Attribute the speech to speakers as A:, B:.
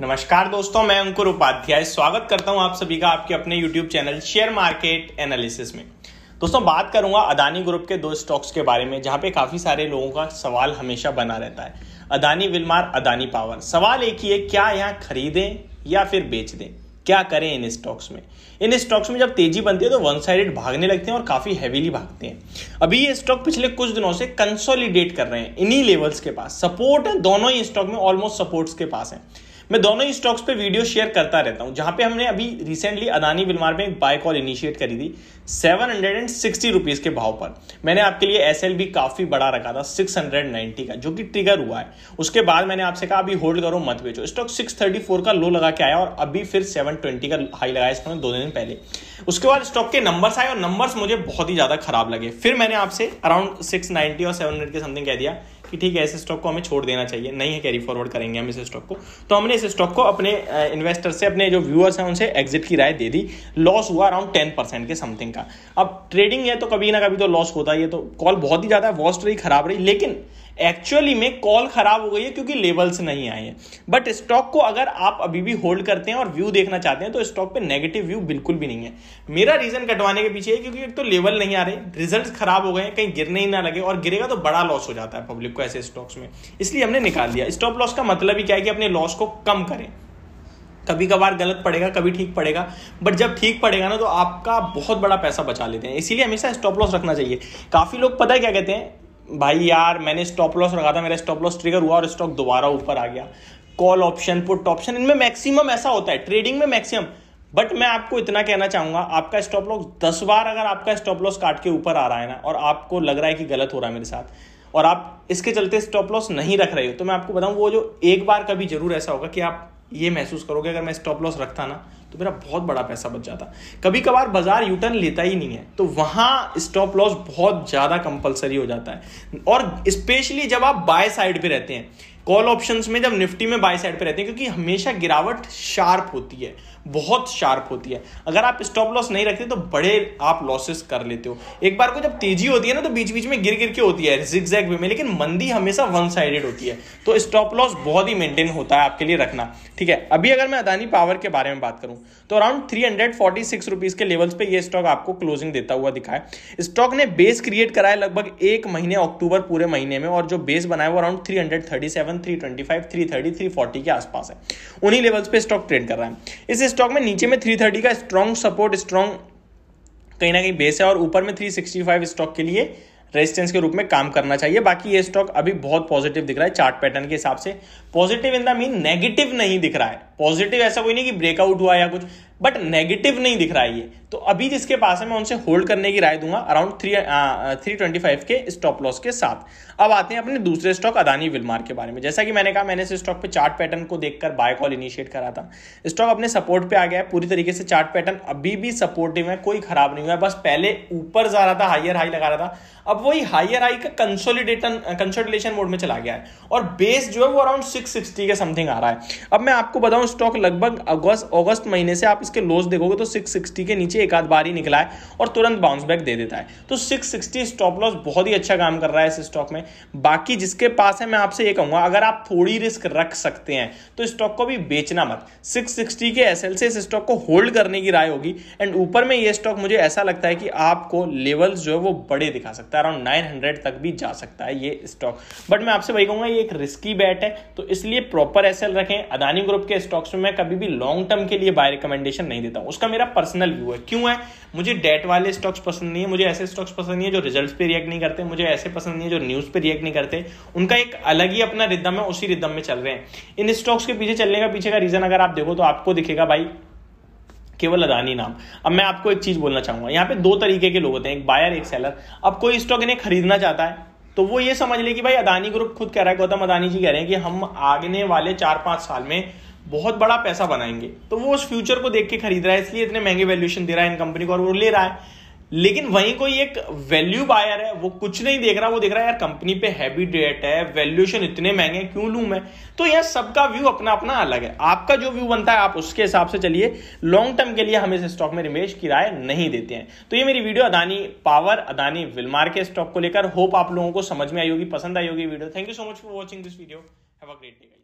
A: नमस्कार दोस्तों मैं अंकुर उपाध्याय स्वागत करता हूं आप सभी का आपके अपने YouTube channel share market analysis में दोस्तों बात करूंगा अदानी ग्रुप के दो स्टॉक्स के बारे में जहां पे काफी सारे लोगों का सवाल हमेशा बना रहता है अदानी विलमार अदानी पावर सवाल एक ही है क्या यहाँ खरीदें या फिर बेच दें क्या करें इन स्टॉक्स में इन स्टॉक्स में जब तेजी बनती है तो वन साइडेड भागने लगते हैं और काफी हैवीली भागते हैं अभी ये स्टॉक पिछले कुछ दिनों से कंसोलिडेट कर रहे हैं इन्हीं लेवल्स के पास सपोर्ट दोनों ही स्टॉक में ऑलमोस्ट सपोर्ट्स के पास है मैं दोनों ही स्टॉक्स पे वीडियो शेयर करता रहता हूँ जहाँ पे हमने अभी रिसेंटली अदानी बिलमार में एक बाय कॉल इनिशिएट करी थी seven hundred and sixty rupees के भाव पर मैंने आपके लिए एस एल बी काफ़ी बड़ा रखा था सिक्स हंड्रेड नाइन्टी का जो कि ट्रिगर हुआ है उसके बाद मैंने आपसे कहा अभी होल्ड करो मत बेचो स्टॉक सिक्स थर्टी फोर का लो लगा के आया और अभी फिर सेवन ट्वेंटी का हाई लगाया इसमें दो दिन पहले उसके बाद स्टॉक के नंबर्स आए और नंबर्स मुझे बहुत ही ज़्यादा खराब लगे फिर मैंने आपसे अराउंड सिक्स नाइन्टी और सेवन हंड्रेड के समथिंग कह दिया कि ठीक है ऐसे स्टॉक को हमें छोड़ देना चाहिए नहीं है कैरी फॉरवर्ड करेंगे हम इस स्टॉक को तो हमने इस स्टॉक को अपने इन्वेस्टर से अपने जो व्यूअर्स हैं उनसे एग्जिट की राय दे दी लॉस हुआ अराउंड टेन परसेंट के समथिंग का अब ट्रेडिंग है तो कभी ना कभी तो लॉस होता ही है तो कॉल बहुत ही ज़्यादा वॉस्ट रही खराब रही लेकिन एक्चुअली में कॉल खराब हो गई है क्योंकि लेवल्स नहीं आए हैं बट स्टॉक को अगर आप अभी भी होल्ड करते हैं और व्यू देखना चाहते हैं तो स्टॉक पे नेगेटिव व्यू बिल्कुल भी नहीं है मेरा रीजन कटवाने के पीछे है क्योंकि एक तो लेवल नहीं आ रहे रिजल्ट खराब हो गए हैं कहीं गिरने ही ना लगे और गिरेगा तो बड़ा लॉस हो जाता है पब्लिक को ऐसे स्टॉक्स में इसलिए हमने निकाल दिया स्टॉप लॉस का मतलब ही क्या है कि अपने लॉस को कम करें कभी कभार गलत पड़ेगा कभी ठीक पड़ेगा बट जब ठीक पड़ेगा ना तो आपका बहुत बड़ा पैसा बचा लेते हैं इसीलिए हमेशा स्टॉप लॉस रखना चाहिए काफ़ी लोग पता है क्या कहते हैं भाई यार मैंने स्टॉप लॉस रखा था मेरा स्टॉप लॉस ट्रिगर हुआ और स्टॉक दोबारा ऊपर आ गया कॉल ऑप्शन पुट ऑप्शन इनमें मैक्सिमम ऐसा होता है ट्रेडिंग में मैक्सिमम बट मैं आपको इतना कहना चाहूंगा आपका स्टॉप लॉस दस बार अगर आपका स्टॉप लॉस काट के ऊपर आ रहा है ना और आपको लग रहा है कि गलत हो रहा है मेरे साथ और आप इसके चलते स्टॉप लॉस नहीं रख रहे हो तो मैं आपको बताऊं वो जो एक बार कभी जरूर ऐसा होगा कि आप ये महसूस करोगे अगर मैं स्टॉप लॉस रखता ना तो मेरा बहुत बड़ा पैसा बच जाता कभी कभार बाजार यूटर्न लेता ही नहीं है तो वहां स्टॉप लॉस बहुत ज़्यादा कंपलसरी हो जाता है और स्पेशली जब आप बाय साइड पे रहते हैं कॉल ऑप्शन में जब निफ्टी में बाई साइड पर रहते हैं क्योंकि हमेशा गिरावट शार्प होती है बहुत शार्प होती है अगर आप स्टॉप लॉस नहीं रखते तो बड़े आप लॉसेस कर लेते हो एक बार को जब तेजी होती है ना तो बीच बीच में गिर गिर के होती है जिग जैग में लेकिन मंदी हमेशा वन साइडेड होती है तो स्टॉप लॉस बहुत ही मेंटेन होता है आपके लिए रखना ठीक है अभी अगर मैं अदानी पावर के बारे में बात करूं तो around three hundred forty six rupees के लेवल्स पे ये स्टॉक आपको क्लोजिंग देता हुआ दिखा है स्टॉक ने बेस क्रिएट कराया लगभग एक महीने अक्टूबर पूरे महीने में और जो बेस बनाया वो around three hundred thirty seven one three twenty five three thirty three forty के आसपास है उन्हीं लेवल्स पे स्टॉक ट्रेड कर रहा है इस स्टॉक में नीचे में थ्री थर्टी का स्ट्रॉन्ग सपोर्ट स्ट्रॉन्ग कहीं ना कहीं बेस है और ऊपर में थ्री सिक्सटी फाइव स्टॉक के लिए रेजिस्टेंस के रूप में काम करना चाहिए बाकी ये स्टॉक अभी बहुत पॉजिटिव दिख रहा है चार्ट पैटर्न के हिसाब से positive in the mean negative नहीं दिख रहा है पॉजिटिव ऐसा कोई नहीं कि ब्रेकआउट हुआ या कुछ बट नेगेटिव नहीं दिख रहा है ये तो अभी जिसके पास है मैं उनसे होल्ड करने की राय दूंगा around three three twenty five के स्टॉप लॉस के साथ अब आते हैं अपने दूसरे स्टॉक अदानी विलमार के बारे में जैसा कि मैंने कहा मैंने इस स्टॉक पे चार्ट पैटर्न को देखकर बाय कॉल इनिशिएट करा था स्टॉक अपने सपोर्ट पे आ गया है पूरी तरीके से चार्ट पैटर्न अभी भी सपोर्टिव है कोई खराब नहीं हुआ है बस पहले ऊपर जा रहा था हाइयर हाई लगा रहा था अब वही हाइयर हाई का कंसोलिडेटन कंसोलिडेशन मोड में चला गया है और बेस जो है वो अराउंड सिक्स सिक्सटी के समथिंग आ रहा है अब मैं आपको बताऊं और स्टॉक लगभग अगस्त अगस्त महीने से आप इसके लोस देखोगे तो 660 के नीचे एक आध बार ही निकला है और तुरंत बाउंस बैक दे देता है तो 660 स्टॉप लॉस बहुत ही अच्छा काम कर रहा है इस स्टॉक में बाकी जिसके पास है मैं आपसे ये कहूंगा अगर आप थोड़ी रिस्क रख सकते हैं तो स्टॉक को भी बेचना मत 660 के एस से इस स्टॉक को होल्ड करने की राय होगी एंड ऊपर में ये स्टॉक मुझे ऐसा लगता है कि आपको लेवल्स जो है वो बड़े दिखा सकता है अराउंड नाइन तक भी जा सकता है ये स्टॉक बट मैं आपसे वही कहूंगा ये एक रिस्की बैट है तो इसलिए प्रॉपर एस रखें अदानी ग्रुप के स्टॉक स्टॉक्स में मैं कभी भी लॉन्ग टर्म के लिए बाय रिकमेंडेशन नहीं देता हूँ उसका मेरा पर्सनल व्यू है क्यों है मुझे डेट वाले स्टॉक्स पसंद नहीं है मुझे ऐसे स्टॉक्स पसंद नहीं है जो रिजल्ट पे रिएक्ट नहीं करते मुझे ऐसे पसंद नहीं है जो न्यूज़ पे रिएक्ट नहीं करते उनका एक अलग ही अपना रिदम है उसी रिदम में चल रहे हैं इन स्टॉक्स के पीछे चलने का पीछे का रीज़न अगर आप देखो तो आपको दिखेगा भाई केवल अदानी नाम अब मैं आपको एक चीज़ बोलना चाहूंगा यहाँ पे दो तरीके के लोग होते हैं एक बायर एक सेलर अब कोई स्टॉक इन्हें खरीदना चाहता है तो वो ये समझ ले कि भाई अदानी ग्रुप खुद कह रहा है गौतम अदानी जी कह रहे हैं कि हम आगने वाले चार पांच साल में बहुत बड़ा पैसा बनाएंगे तो वो उस फ्यूचर को देख के खरीद रहा है इसलिए इतने महंगे वैल्यूएशन दे रहा है इन कंपनी को और वो ले रहा है लेकिन वहीं कोई एक वैल्यू बायर है वो कुछ नहीं देख रहा वो देख रहा है यार कंपनी पे हैवी डेट है वैल्यूएशन इतने महंगे क्यों लू मैं तो यह सबका व्यू अपना अपना अलग है आपका जो व्यू बनता है आप उसके हिसाब से चलिए लॉन्ग टर्म के लिए हम इस स्टॉक में निवेश की राय नहीं देते हैं तो ये मेरी video Adani power Adani Wilmar के स्टॉक को लेकर होप आप लोगों को समझ में आई होगी पसंद आई होगी video thank you so much for watching this video have a great day